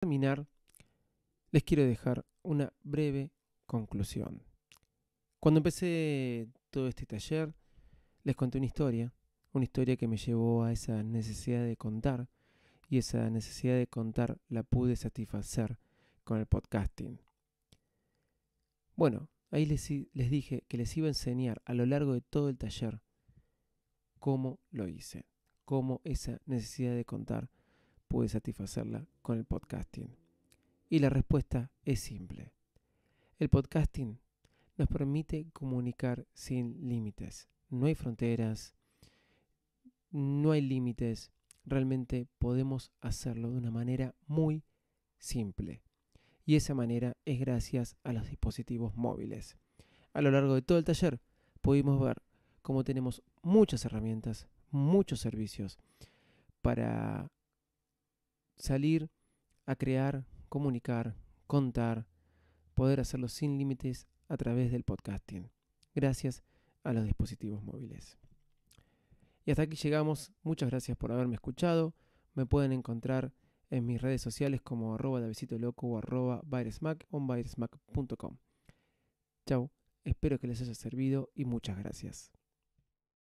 terminar, les quiero dejar una breve conclusión. Cuando empecé todo este taller, les conté una historia, una historia que me llevó a esa necesidad de contar y esa necesidad de contar la pude satisfacer con el podcasting. Bueno, ahí les, les dije que les iba a enseñar a lo largo de todo el taller cómo lo hice, cómo esa necesidad de contar puede satisfacerla con el podcasting? Y la respuesta es simple. El podcasting nos permite comunicar sin límites. No hay fronteras, no hay límites. Realmente podemos hacerlo de una manera muy simple. Y esa manera es gracias a los dispositivos móviles. A lo largo de todo el taller pudimos ver cómo tenemos muchas herramientas, muchos servicios para salir a crear, comunicar, contar, poder hacerlo sin límites a través del podcasting, gracias a los dispositivos móviles. Y hasta aquí llegamos, muchas gracias por haberme escuchado, me pueden encontrar en mis redes sociales como arroba loco o arroba virusmac o virusmac.com. Chao, espero que les haya servido y muchas gracias.